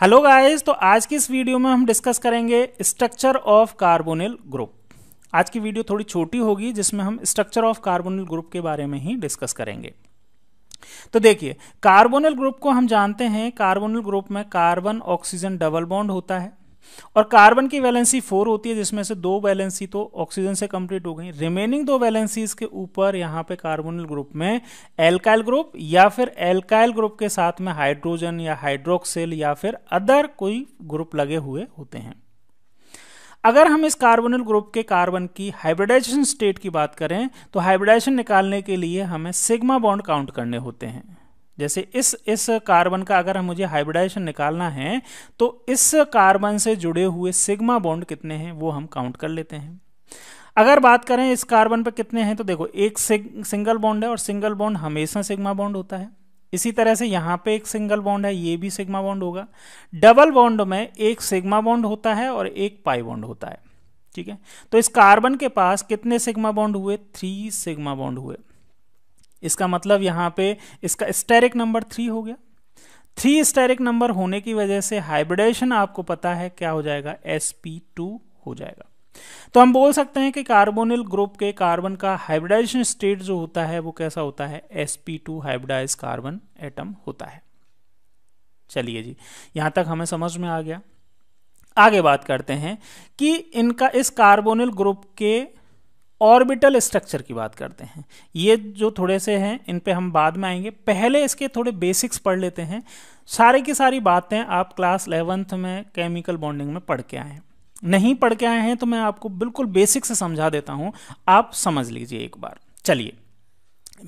hello guys तो आज की इस वीडियो में हम डिस्कस करेंगे स्ट्रक्चर ऑफ कार्बोनिल ग्रुप आज की वीडियो थोड़ी छोटी होगी जिसमें हम स्ट्रक्चर ऑफ कार्बोनिल ग्रुप के बारे में ही डिस्कस करेंगे तो देखिए कार्बोनिल ग्रुप को हम जानते हैं कार्बोनिल ग्रुप में कार्बन ऑक्सीजन डबल बॉन्ड होता है और कार्बन की वैलेंसी फोर होती है जिसमें से दो वैलेंसी तो ऑक्सीजन से कंप्लीट हो गई रिमेनिंग दो वैलेंसीज के ऊपर यहाँ पे कार्बोनल ग्रुप में एल्काइल ग्रुप या फिर एल्काइल ग्रुप के साथ में हाइड्रोजन या हाइड्रोक्सिल या फिर अदर कोई ग्रुप लगे हुए होते हैं अगर हम इस कार्बोनल ग्रुप के कार्बन की हाइब्रिडाइजेशन स्टेट की बात करें तो हाइब्रिडाइजेशन निकालने के लिए हमें सिग्मा बॉन्ड काउंट करने होते हैं जैसे इस इस कार्बन का अगर मुझे हाइब्रिडाइजेशन निकालना है तो इस कार्बन से जुड़े हुए सिग्मा बॉन्ड कितने हैं वो हम काउंट कर लेते हैं अगर बात करें इस कार्बन पर कितने हैं तो देखो एक सिंगल बॉन्ड है और सिंगल बॉन्ड हमेशा सिग्मा बॉन्ड होता है इसी तरह से यहाँ पे एक सिंगल बॉन्ड है ये भी सिग्मा बॉन्ड होगा डबल बॉन्ड में एक सिग्मा बॉन्ड होता है और एक पाई बॉन्ड होता है ठीक है तो इस कार्बन के पास कितने सिग्मा बॉन्ड हुए थ्री सिग्मा बॉन्ड हुए इसका मतलब यहाँ पे इसका स्टेरिक नंबर थ्री हो गया थ्री स्टेरिक नंबर होने की वजह से हाइब्रिडेशन आपको पता है क्या हो जाएगा एस हो जाएगा तो हम बोल सकते हैं कि कार्बोनिल ग्रुप के कार्बन का हाइब्रिडाइजेशन स्टेट जो होता है वो कैसा होता है sp2 हाइब्रिडाइज कार्बन एटम होता है चलिए जी यहां तक हमें समझ में आ गया आगे बात करते हैं कि इनका इस कार्बोनिल ग्रुप के ऑर्बिटल स्ट्रक्चर की बात करते हैं ये जो थोड़े से हैं इन पे हम बाद में आएंगे पहले इसके थोड़े बेसिक्स पढ़ लेते हैं सारे की सारी बातें आप क्लास एलेवंथ में केमिकल बॉन्डिंग में पढ़ के आए हैं नहीं पढ़ के आए हैं तो मैं आपको बिल्कुल बेसिक से समझा देता हूँ आप समझ लीजिए एक बार चलिए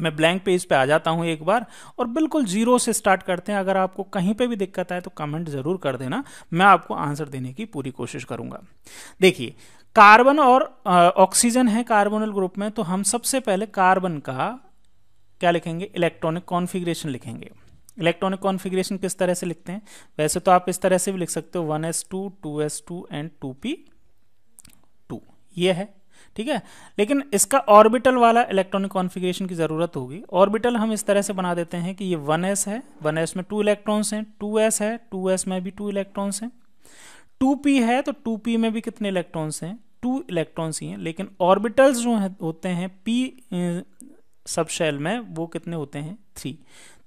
मैं ब्लैंक पेज पे आ जाता हूँ एक बार और बिल्कुल जीरो से स्टार्ट करते हैं अगर आपको कहीं पे भी दिक्कत आए तो कमेंट ज़रूर कर देना मैं आपको आंसर देने की पूरी कोशिश करूँगा देखिए कार्बन और ऑक्सीजन है कार्बोनल ग्रुप में तो हम सबसे पहले कार्बन का क्या लिखेंगे इलेक्ट्रॉनिक कॉन्फिग्रेशन लिखेंगे इलेक्ट्रॉनिक कॉन्फिग्रेशन किस तरह से लिखते हैं वैसे तो आप इस तरह से भी लिख सकते हो one s two two s two and two p two ये है ठीक है लेकिन इसका ऑर्बिटल वाला इलेक्ट्रॉनिक कॉन्फिग्रेशन की ज़रूरत होगी ऑर्बिटल हम इस तरह से बना देते हैं कि ये वन एस है वन एस में टू इलेक्ट्रॉन्स हैं टू एस है टू एस में भी टू इलेक्ट्रॉन्स हैं टू पी है तो टू पी में भी कितने इलेक्ट्रॉन्स हैं टू इलेक्ट्रॉन्स ही हैं लेकिन ऑर्बिटल्स जो है, होते हैं पी सब शेल में वो कितने होते हैं थ्री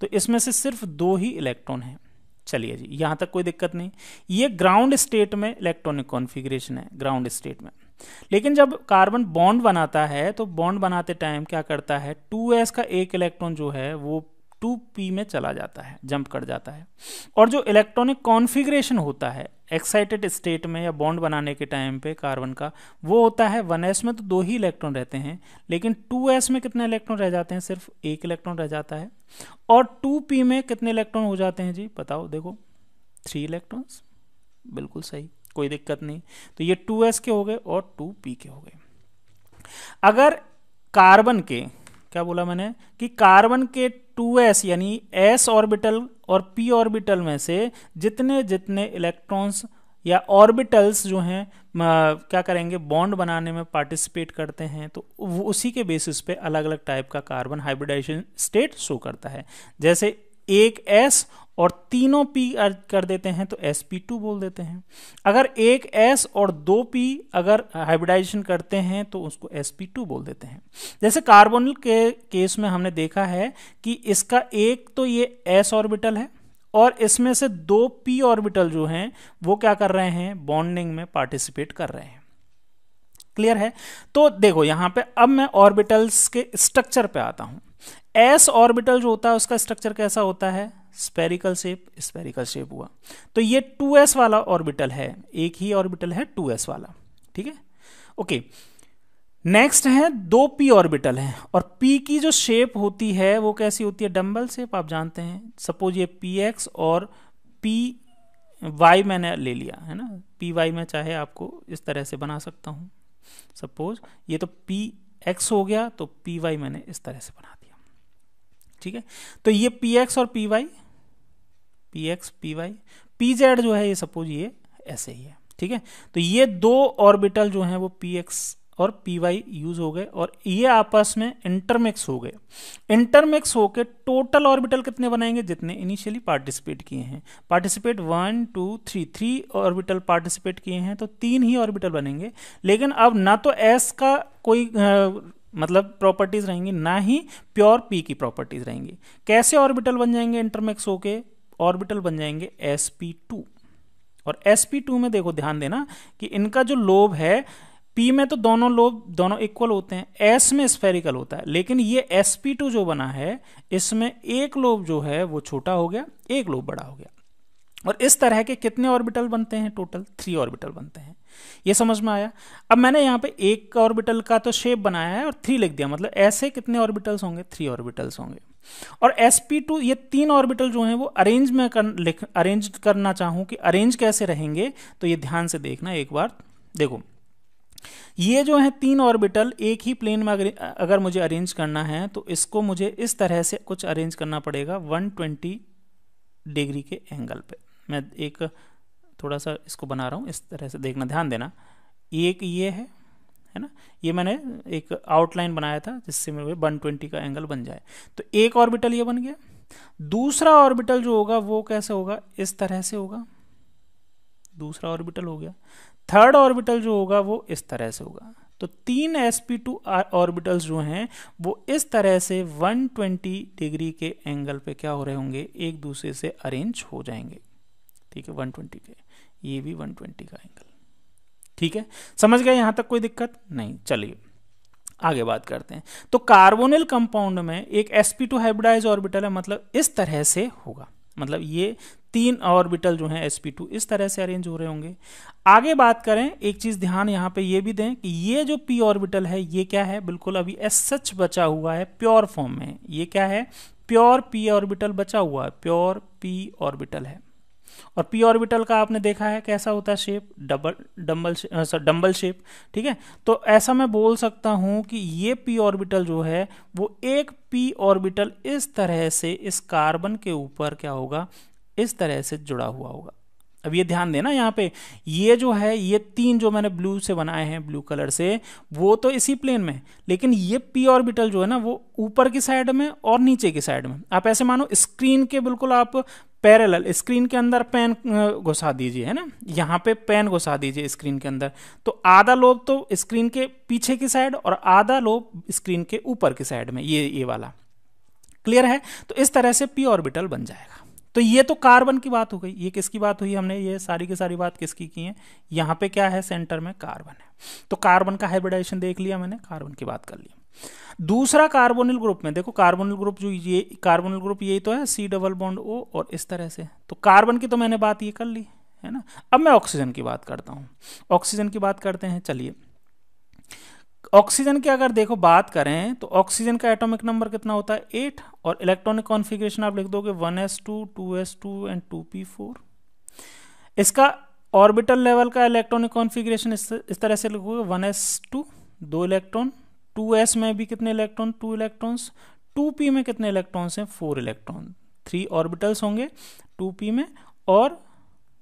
तो इसमें से सिर्फ दो ही इलेक्ट्रॉन हैं चलिए जी यहाँ तक कोई दिक्कत नहीं ये ग्राउंड स्टेट में इलेक्ट्रॉनिक कॉन्फ़िगरेशन है ग्राउंड स्टेट में लेकिन जब कार्बन बॉन्ड बनाता है तो बॉन्ड बनाते टाइम क्या करता है 2s का एक इलेक्ट्रॉन जो है वो टू पी में चला जाता है जंप कर जाता है और जो इलेक्ट्रॉनिक कॉन्फ़िगरेशन होता है एक्साइटेड स्टेट में या बॉन्ड बनाने के टाइम पे कार्बन का वो होता है वन एस में तो दो ही इलेक्ट्रॉन रहते हैं लेकिन टू एस में कितने इलेक्ट्रॉन रह जाते हैं सिर्फ एक इलेक्ट्रॉन रह जाता है और टू पी में कितने इलेक्ट्रॉन हो जाते हैं जी बताओ देखो थ्री इलेक्ट्रॉन्स बिल्कुल सही कोई दिक्कत नहीं तो ये टू एस के हो गए और टू पी के हो गए अगर कार्बन के क्या बोला मैंने कि कार्बन के 2s यानी s ऑर्बिटल और p ऑर्बिटल में से जितने जितने इलेक्ट्रॉन्स या ऑर्बिटल्स जो हैं क्या करेंगे बॉन्ड बनाने में पार्टिसिपेट करते हैं तो उसी के बेसिस पे अलग अलग टाइप का कार्बन हाइब्रिडाइजेशन स्टेट शो करता है जैसे एक एस और तीनों पी कर देते हैं तो एस पी टू बोल देते हैं अगर एक एस और दो पी अगर हाइब्रिडाइजेशन करते हैं तो उसको एस पी टू बोल देते हैं जैसे कार्बोनिल के केस में हमने देखा है कि इसका एक तो ये एस ऑर्बिटल है और इसमें से दो पी ऑर्बिटल जो हैं वो क्या कर रहे हैं बॉन्डिंग में पार्टिसिपेट कर रहे हैं क्लियर है तो देखो यहां पे अब मैं ऑर्बिटल्स के स्ट्रक्चर पे आता हूं एस ऑर्बिटल जो होता है उसका स्ट्रक्चर कैसा होता है स्पेरिकल शेप स्पेरिकल शेप हुआ तो ये 2s वाला ऑर्बिटल है एक ही ऑर्बिटल है 2s वाला ठीक है ओके नेक्स्ट है दो पी ऑर्बिटल हैं और p की जो शेप होती है वो कैसी होती है डम्बल शेप आप जानते हैं सपोज ये पी एक्स और पी वाई मैंने ले लिया है ना पी वाई मैं चाहे आपको इस तरह से बना सकता हूँ सपोज ये तो पी एक्स हो गया तो पी वाई मैंने इस तरह से बना दिया ठीक है तो ये पी एक्स और p y p x p y p z जो है ये सपोज ये ऐसे ही है ठीक है तो ये दो ऑर्बिटल जो हैं वो पी एक्स और पी वाई यूज हो गए और ये आपस में इंटरमिक्स हो गए इंटरमिक्स होकर टोटल ऑर्बिटल कितने बनाएंगे जितने इनिशियली पार्टिसिपेट किए हैं participate one two three three orbital participate किए हैं तो तीन ही ऑर्बिटल बनेंगे लेकिन अब ना तो एस का कोई आ, मतलब प्रॉपर्टीज रहेंगी ना ही प्योर पी की प्रॉपर्टीज रहेंगी कैसे ऑर्बिटल बन जाएंगे इंटरमिक्स होके ऑर्बिटल बन जाएंगे एस टू और एस टू में देखो ध्यान देना कि इनका जो लोब है पी में तो दोनों लोब दोनों इक्वल होते हैं एस में स्फेरिकल होता है लेकिन ये एस टू जो बना है इसमें एक लोब जो है वो छोटा हो गया एक लोब बड़ा हो गया और इस तरह के कितने ऑर्बिटल बनते हैं टोटल थ्री ऑर्बिटल बनते हैं ये समझ में आया अब मैंने यहां पे एक ऑर्बिटल का तो शेप बनाया है और थ्री लिख दिया मतलब ऐसे कितने ऑर्बिटल्स होंगे थ्री ऑर्बिटल्स होंगे और sp2 ये तीन ऑर्बिटल जो हैं वो अरेंज में कर अरेंज करना चाहूं कि अरेंज कैसे रहेंगे तो ये ध्यान से देखना एक बार देखो ये जो है तीन ऑर्बिटल एक ही प्लेन में अगर मुझे अरेंज करना है तो इसको मुझे इस तरह से कुछ अरेंज करना पड़ेगा 120 डिग्री के एंगल पे मैं एक थोड़ा सा इसको बना रहा हूं इस तरह से देखना ध्यान देना एक ये है है ना ये मैंने एक आउटलाइन बनाया था जिससे मेरे ट्वेंटी का एंगल बन जाए तो एक ऑर्बिटल ये बन गया दूसरा ऑर्बिटल जो होगा वो कैसे होगा इस तरह से होगा दूसरा ऑर्बिटल हो गया थर्ड ऑर्बिटल जो होगा वो इस तरह से होगा तो तीन एस पी टू ऑर्बिटल्स जो हैं वो इस तरह से 120 डिग्री के एंगल पे क्या हो रहे होंगे एक दूसरे से अरेंज हो जाएंगे ठीक है 120 के ये भी 120 का एंगल ठीक है समझ गए यहां तक कोई दिक्कत नहीं चलिए आगे बात करते हैं तो कार्बोनिल कंपाउंड में एक sp2 हाइब्रिडाइज ऑर्बिटल है मतलब इस तरह से होगा मतलब ये तीन ऑर्बिटल जो हैं sp2 इस तरह से अरेंज हो रहे होंगे आगे बात करें एक चीज ध्यान यहां पे ये भी दें कि ये जो p ऑर्बिटल है ये क्या है बिल्कुल अभी एस सच बचा हुआ है प्योर फॉर्म में ये क्या है प्योर p ऑर्बिटल बचा हुआ है प्योर p ऑर्बिटल है और पी ऑर्बिटल का आपने देखा है कैसा होता है shape double dumbbell dumbbell shape ठीक है तो ऐसा मैं बोल सकता हूं कि ये पी ऑर्बिटल जो है वो एक पी ऑर्बिटल इस तरह से इस कार्बन के ऊपर क्या होगा इस तरह से जुड़ा हुआ होगा अब ये ध्यान देना यहाँ पे ये जो है ये तीन जो मैंने ब्लू से बनाए हैं ब्लू कलर से वो तो इसी प्लेन में लेकिन ये पी ऑर्बिटल जो है ना वो ऊपर की साइड में और नीचे की साइड में आप ऐसे मानो स्क्रीन के बिल्कुल आप पैरेलल स्क्रीन के अंदर पेन घुसा दीजिए है ना यहाँ पे पेन घुसा दीजिए स्क्रीन के अंदर तो आधा लोब तो स्क्रीन के पीछे की साइड और आधा लोब स्क्रीन के ऊपर की साइड में ये ये वाला क्लियर है तो इस तरह से पी ऑर्बिटल बन जाएगा तो ये तो कार्बन की बात हो गई ये किसकी बात हुई हमने ये सारी की सारी बात किसकी की है यहाँ पे क्या है सेंटर में कार्बन है तो कार्बन का हाइब्रिडाइजेशन देख लिया मैंने कार्बन की बात कर ली दूसरा कार्बोनिल ग्रुप में देखो कार्बोनिल ग्रुप जो ये कार्बोनिल ग्रुप यही तो है सी डबल बॉन्ड ओ और इस तरह से तो कार्बन की तो मैंने बात ये कर ली है ना अब मैं ऑक्सीजन की बात करता हूँ ऑक्सीजन की बात करते हैं चलिए ऑक्सीजन की अगर देखो बात करें तो ऑक्सीजन का एटॉमिक नंबर कितना होता है एट और इलेक्ट्रॉनिक कॉन्फ़िगरेशन आप लिख दोगे one s two two s two and two p four इसका ऑर्बिटल लेवल का इलेक्ट्रॉनिक कॉन्फ़िगरेशन इस, तरह से लिखोगे वन एस टू दो इलेक्ट्रॉन टू एस में भी कितने electron two electrons two p में कितने इलेक्ट्रॉन्स हैं फोर इलेक्ट्रॉन थ्री ऑर्बिटल्स होंगे टू पी में और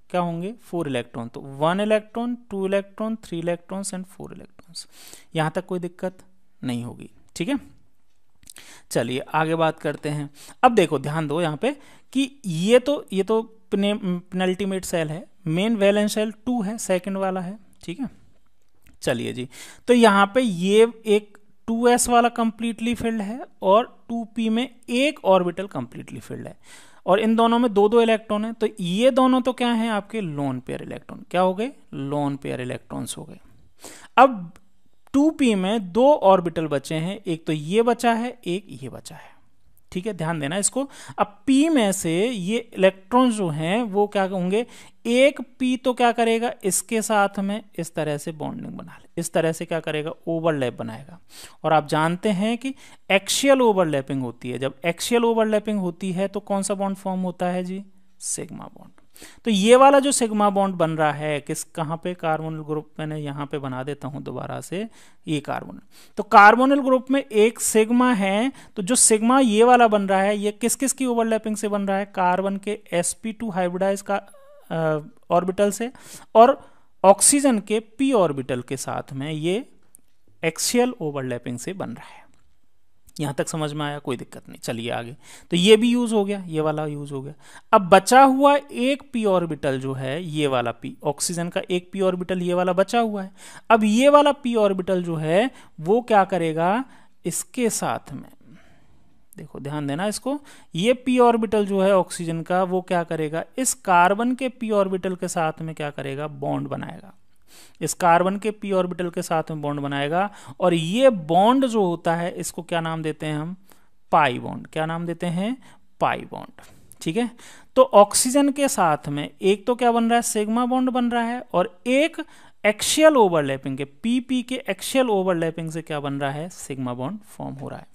क्या होंगे फोर इलेक्ट्रॉन तो one electron two electron three electrons and four electrons यहाँ तक कोई दिक्कत नहीं होगी ठीक है चलिए आगे बात करते हैं अब देखो ध्यान दो यहाँ पे कि ये तो ये तो पेनल्टीमेट सेल है मेन वैलेंस सेल टू है सेकंड वाला है ठीक है चलिए जी तो यहाँ पे ये एक 2s वाला कंप्लीटली फिल्ड है और 2p में एक ऑर्बिटल कंप्लीटली फिल्ड है और इन दोनों में दो दो इलेक्ट्रॉन है तो ये दोनों तो क्या है आपके लोन पेयर इलेक्ट्रॉन क्या हो गए लोन पेयर इलेक्ट्रॉन्स हो गए अब 2p में दो ऑर्बिटल बचे हैं एक तो ये बचा है एक ये बचा है ठीक है ध्यान देना इसको अब पी में से ये इलेक्ट्रॉन जो हैं वो क्या होंगे एक पी तो क्या करेगा इसके साथ में इस तरह से बॉन्डिंग बना ले इस तरह से क्या करेगा ओवरलैप बनाएगा और आप जानते हैं कि एक्शियल ओवरलैपिंग होती है जब एक्शियल ओवरलैपिंग होती है तो कौन सा बॉन्ड फॉर्म होता है जी सिग्मा बॉन्ड तो ये वाला जो सिग्मा बॉन्ड बन रहा है किस कहाँ पे कार्बोनल ग्रुप मैंने यहाँ पे बना देता हूँ दोबारा से ये कार्बोनल तो कार्बोनल ग्रुप में एक सिग्मा है तो जो सिग्मा ये वाला बन रहा है ये किस किस की ओवरलैपिंग से बन रहा है कार्बन के एस पी टू हाइब्रिडाइज का ऑर्बिटल से और ऑक्सीजन के पी ऑर्बिटल के साथ में ये एक्सियल ओवरलैपिंग से बन रहा है यहाँ तक समझ में आया कोई दिक्कत नहीं चलिए आगे तो ये भी यूज़ हो गया ये वाला यूज़ हो गया अब बचा हुआ एक पी ऑर्बिटल जो है ये वाला पी ऑक्सीजन का एक पी ऑर्बिटल ये वाला बचा हुआ है अब ये वाला पी ऑर्बिटल जो है वो क्या करेगा इसके साथ में देखो ध्यान देना इसको ये पी ऑर्बिटल जो है ऑक्सीजन का वो क्या करेगा इस कार्बन के पी ऑर्बिटल के साथ में क्या करेगा बॉन्ड बनाएगा इस कार्बन के पी ऑर्बिटल के साथ में बॉन्ड बनाएगा और ये बॉन्ड जो होता है इसको क्या नाम देते हैं हम पाई बॉन्ड क्या नाम देते हैं पाई बॉन्ड ठीक है तो ऑक्सीजन के साथ में एक तो क्या बन रहा है सिग्मा बॉन्ड बन रहा है और एक एक्शियल ओवरलैपिंग के पीपी के एक्शियल ओवरलैपिंग से क्या बन रहा है सिग्मा बॉन्ड फॉर्म हो रहा है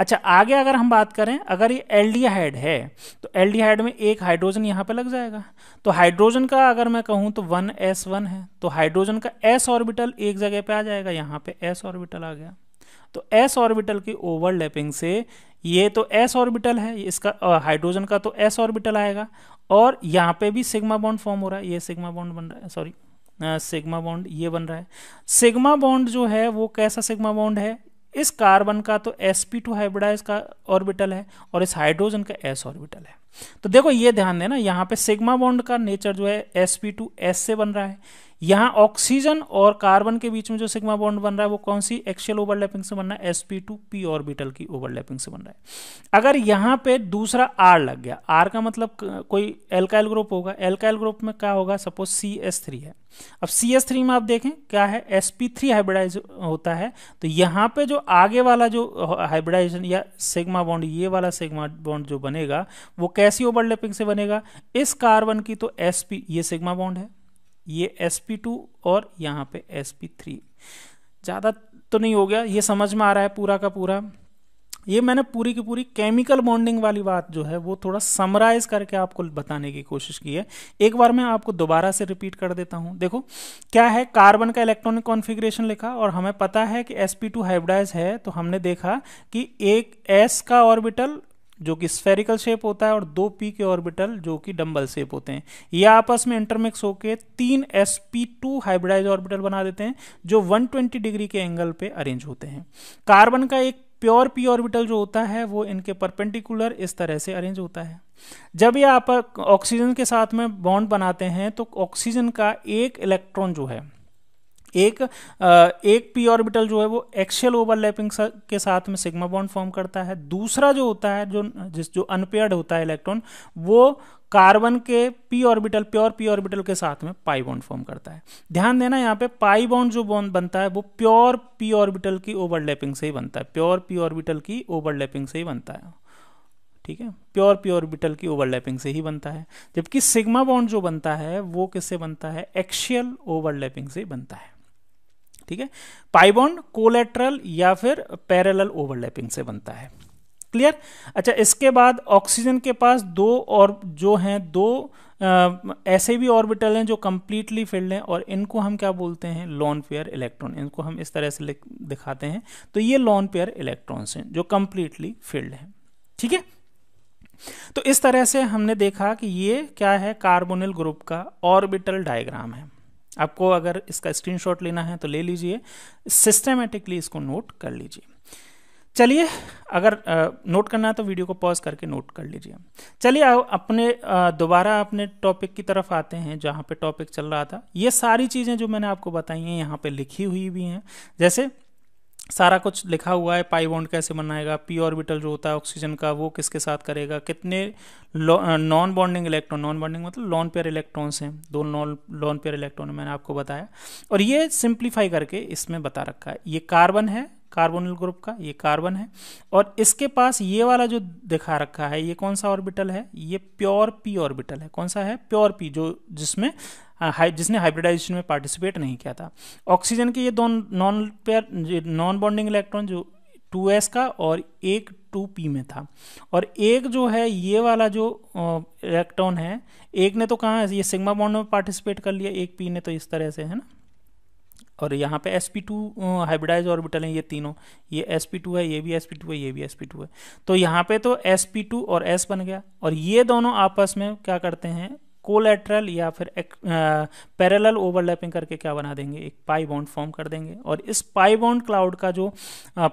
अच्छा आगे अगर हम बात करें अगर ये एल है तो एल में एक हाइड्रोजन यहाँ पे लग जाएगा तो हाइड्रोजन का अगर मैं कहूँ तो वन एस वन है तो हाइड्रोजन का एस ऑर्बिटल एक जगह पे आ जाएगा यहाँ पे एस ऑर्बिटल आ गया तो एस ऑर्बिटल की ओवरलैपिंग से ये तो एस ऑर्बिटल है इसका हाइड्रोजन का तो एस ऑर्बिटल आएगा और यहाँ पे भी सिग्मा बॉन्ड फॉर्म हो रहा है ये सिग्मा बॉन्ड बन रहा है सॉरी सिग्मा बॉन्ड ये बन रहा है सिग्मा बॉन्ड जो है वो कैसा सिग्मा बॉन्ड है इस कार्बन का तो sp2 हाइब्रिडाइज का ऑर्बिटल है और इस हाइड्रोजन का s ऑर्बिटल है तो देखो ये ध्यान देना यहाँ पे सिग्मा बॉन्ड का नेचर जो है एस पी टू एस से बन रहा है यहाँ ऑक्सीजन और कार्बन के बीच में जो सिग्मा बॉन्ड बन रहा है वो कौन सी एक्शियल ओवरलैपिंग से बन रहा है s p two p orbital की ओवरलैपिंग से बन रहा है अगर यहाँ पे दूसरा आर लग गया आर का मतलब कोई एल्काइल ग्रुप होगा एल्काइल ग्रुप में क्या होगा सपोज सी एस थ्री है अब सी एस थ्री में आप देखें क्या है एस पी थ्री हाइब्रिडाइज होता है तो यहाँ पे जो आगे वाला जो हाइब्रिडाइजेशन या सिग्मा बॉन्ड ये वाला सिग्मा बॉन्ड जो बनेगा वो कैसे कैसी ओवरलैपिंग से बनेगा इस कार्बन की तो एस पी ये सिग्मा बॉन्ड है ये एस पी टू और यहाँ पे एस पी थ्री ज़्यादा तो नहीं हो गया ये समझ में आ रहा है पूरा का पूरा ये मैंने पूरी की पूरी केमिकल बॉन्डिंग वाली बात जो है वो थोड़ा समराइज करके आपको बताने की कोशिश की है एक बार मैं आपको दोबारा से रिपीट कर देता हूँ देखो क्या है कार्बन का इलेक्ट्रॉनिक कॉन्फ़िगरेशन लिखा और हमें पता है कि sp2 टू हाइब्रिडाइज है तो हमने देखा कि एक s का ऑर्बिटल जो कि स्फेरिकल शेप होता है और दो पी के ऑर्बिटल जो कि डम्बल शेप होते हैं ये आपस में इंटरमिक्स होकर तीन s p two hybridize orbital बना देते हैं जो 120 डिग्री के एंगल पे अरेंज होते हैं कार्बन का एक प्योर पी ऑर्बिटल जो होता है वो इनके परपेंडिकुलर इस तरह से अरेंज होता है जब ये आप ऑक्सीजन के साथ में बॉन्ड बनाते हैं तो ऑक्सीजन का एक इलेक्ट्रॉन जो है एक एक पी ऑर्बिटल जो है वो एक्शियल ओवरलैपिंग के साथ में सिग्मा बॉन्ड फॉर्म करता है दूसरा जो होता है जो जिस जो अनपेयर्ड होता है इलेक्ट्रॉन वो कार्बन के p orbital pure p orbital के साथ में पाई बॉन्ड फॉर्म करता है ध्यान देना यहाँ पे पाई बॉन्ड जो बॉन्ड बनता है वो प्योर पी ऑर्बिटल की ओवरलैपिंग से ही बनता है प्योर पी ऑर्बिटल की ओवरलैपिंग से ही बनता है ठीक है प्योर प्योर ऑर्बिटल की ओवरलैपिंग से ही बनता है जबकि सिग्मा बॉन्ड जो बनता है वो किससे बनता है एक्शियल ओवरलैपिंग से बनता है ठीक है पाइबॉन्ड कोलेट्रल या फिर पैरेलल ओवरलैपिंग से बनता है क्लियर अच्छा इसके बाद ऑक्सीजन के पास दो और जो हैं दो आ, ऐसे भी ऑर्बिटल हैं जो कम्प्लीटली फिल्ड हैं और इनको हम क्या बोलते हैं लॉन पेयर इलेक्ट्रॉन इनको हम इस तरह से दिखाते हैं तो ये लॉन पेयर इलेक्ट्रॉन्स हैं जो कम्प्लीटली फिल्ड हैं ठीक है तो इस तरह से हमने देखा कि ये क्या है कार्बोनिल ग्रुप का ऑर्बिटल डायग्राम है आपको अगर इसका स्क्रीनशॉट लेना है तो ले लीजिए सिस्टमेटिकली इसको नोट कर लीजिए चलिए अगर आ, नोट करना है तो वीडियो को पॉज करके नोट कर लीजिए चलिए अपने दोबारा अपने टॉपिक की तरफ आते हैं जहाँ पे टॉपिक चल रहा था ये सारी चीज़ें जो मैंने आपको बताई हैं यहाँ पे लिखी हुई भी हैं जैसे सारा कुछ लिखा हुआ है पाई बॉन्ड कैसे बनाएगा पी ऑर्बिटल जो होता है ऑक्सीजन का वो किसके साथ करेगा कितने non bonding electron non bonding मतलब लॉन पेयर इलेक्ट्रॉन्स हैं दो नॉन लॉन पेयर इलेक्ट्रॉन मैंने आपको बताया और ये सिंप्लीफाई करके इसमें बता रखा है ये कार्बन है कार्बोनल ग्रुप का ये कार्बन है और इसके पास ये वाला जो दिखा रखा है ये कौन सा ऑर्बिटल है ये प्योर पी ऑर्बिटल है कौन सा है प्योर पी जो जिसमें हाँ, जिसने हाइब्रिडाइजेशन में पार्टिसिपेट नहीं किया था ऑक्सीजन के ये दोनों non pair non bonding electron जो 2s का और एक 2p में था और एक जो है ये वाला जो इलेक्ट्रॉन है एक ने तो कहाँ ये सिग्मा बॉन्ड में पार्टिसिपेट कर लिया एक p ने तो इस तरह से है ना और यहाँ पे sp2 हाइब्रिडाइज ऑर्बिटल हैं ये तीनों ये sp2 है ये भी sp2 है ये भी sp2 है तो यहाँ पे तो sp2 और s बन गया और ये दोनों आपस में क्या करते हैं कोलेट्रल या फिर पैरेलल ओवरलैपिंग करके क्या बना देंगे एक पाई बॉन्ड फॉर्म कर देंगे और इस पाई बॉन्ड क्लाउड का जो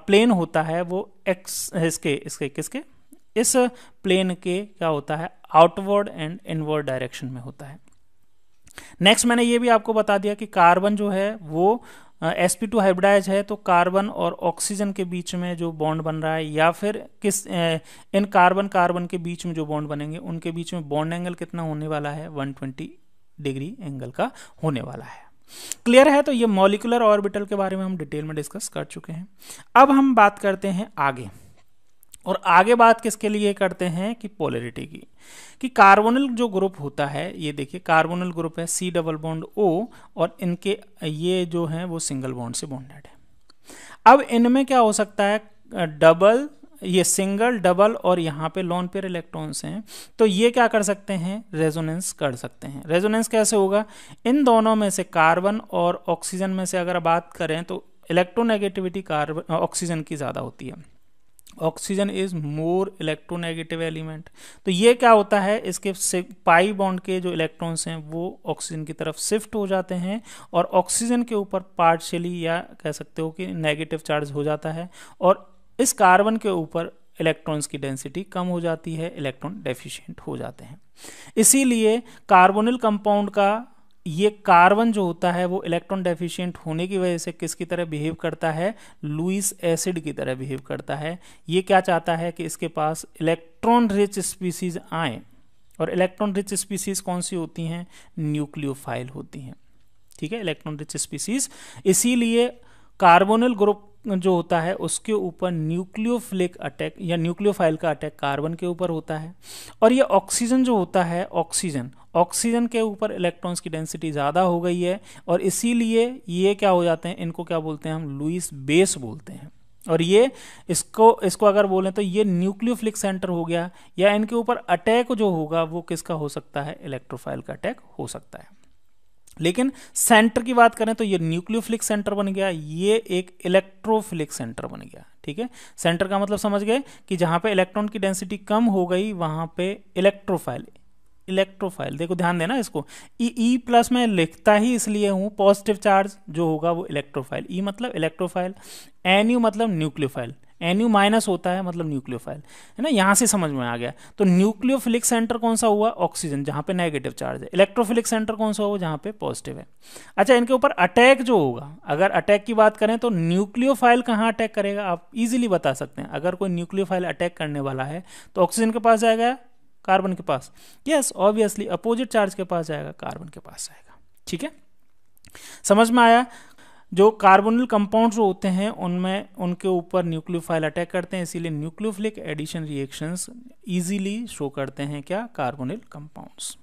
प्लेन होता है वो एक्स इसके इसके किसके इस प्लेन के क्या होता है आउटवर्ड एंड इनवर्ड डायरेक्शन में होता है नेक्स्ट मैंने ये भी आपको बता दिया कि कार्बन जो है वो एस पी टू हाइब्रिडाइज है तो कार्बन और ऑक्सीजन के बीच में जो बॉन्ड बन रहा है या फिर किस इन कार्बन कार्बन के बीच में जो बॉन्ड बनेंगे उनके बीच में बॉन्ड एंगल कितना होने वाला है 120 डिग्री एंगल का होने वाला है क्लियर है तो ये मॉलिकुलर ऑर्बिटल के बारे में हम डिटेल में डिस्कस कर चुके हैं अब हम बात करते हैं आगे और आगे बात किसके लिए करते हैं कि पोलरिटी की कि कार्बोनल जो ग्रुप होता है ये देखिए कार्बोनल ग्रुप है सी डबल बॉन्ड ओ और इनके ये जो है वो सिंगल बॉन्ड से बॉन्डेड है अब इनमें क्या हो सकता है डबल ये सिंगल डबल और यहाँ पे लॉन पेयर इलेक्ट्रॉन्स हैं तो ये क्या कर सकते हैं रेजोनेंस कर सकते हैं रेजोनेंस कैसे होगा इन दोनों में से कार्बन और ऑक्सीजन में से अगर बात करें तो इलेक्ट्रोनेगेटिविटी कार्बन ऑक्सीजन की ज़्यादा होती है oxygen is more electronegative element तो ये क्या होता है इसके पाई बॉन्ड के जो इलेक्ट्रॉन्स हैं वो ऑक्सीजन की तरफ शिफ्ट हो जाते हैं और ऑक्सीजन के ऊपर पार्शियली या कह सकते हो कि नेगेटिव चार्ज हो जाता है और इस कार्बन के ऊपर इलेक्ट्रॉन्स की डेंसिटी कम हो जाती है इलेक्ट्रॉन डेफिशिएंट हो जाते हैं इसीलिए कार्बोनिल कंपाउंड का ये कार्बन जो होता है वो इलेक्ट्रॉन डेफिशिएंट होने की वजह से किसकी तरह बिहेव करता है लुइस एसिड की तरह बिहेव करता है ये क्या चाहता है कि इसके पास इलेक्ट्रॉन रिच स्पीसीज आए और इलेक्ट्रॉन रिच स्पीसीज कौन सी होती हैं न्यूक्लियोफाइल होती हैं ठीक है इलेक्ट्रॉन रिच स्पीसीज इसीलिए कार्बोनल ग्रुप जो होता है उसके ऊपर न्यूक्लियोफिलिक अटैक या न्यूक्लियोफाइल का अटैक कार्बन के ऊपर होता है और ये ऑक्सीजन जो होता है ऑक्सीजन ऑक्सीजन के ऊपर इलेक्ट्रॉन्स की डेंसिटी ज़्यादा हो गई है और इसीलिए ये क्या हो जाते हैं इनको क्या बोलते हैं हम लुइस बेस बोलते हैं और ये इसको इसको अगर बोलें तो ये न्यूक्लियोफ्लिक सेंटर हो गया या इनके ऊपर अटैक जो होगा वो किसका हो सकता है इलेक्ट्रोफाइल का अटैक हो सकता है लेकिन सेंटर की बात करें तो ये न्यूक्लियोफिलिक सेंटर बन गया ये एक इलेक्ट्रोफिलिक सेंटर बन गया ठीक है सेंटर का मतलब समझ गए कि जहां पे इलेक्ट्रॉन की डेंसिटी कम हो गई वहां पे इलेक्ट्रोफाइल इलेक्ट्रोफाइल देखो ध्यान देना इसको ई प्लस में लिखता ही इसलिए हूं पॉजिटिव चार्ज जो होगा वो इलेक्ट्रोफाइल ई e मतलब इलेक्ट्रोफाइल एन यू मतलब न्यूक्लियोफाइल एन यू माइनस होता है मतलब न्यूक्लियोफाइल है ना यहाँ से समझ में आ गया तो न्यूक्लियोफिलिक सेंटर कौन सा हुआ ऑक्सीजन जहाँ पे नेगेटिव चार्ज है इलेक्ट्रोफिलिक सेंटर कौन सा हुआ जहाँ पे पॉजिटिव है अच्छा इनके ऊपर अटैक जो होगा अगर अटैक की बात करें तो न्यूक्लियोफाइल कहाँ अटैक करेगा आप इजिली बता सकते हैं अगर कोई न्यूक्लियोफाइल अटैक करने वाला है तो ऑक्सीजन के पास जाएगा कार्बन के पास यस ऑब्वियसली अपोजिट चार्ज के पास जाएगा कार्बन के पास जाएगा ठीक है समझ में आया जो कार्बोनल कंपाउंड्स होते हैं उनमें उनके ऊपर न्यूक्लियोफाइल अटैक करते हैं इसीलिए nucleophilic addition reactions easily show करते हैं क्या कार्बोनिल कंपाउंड्स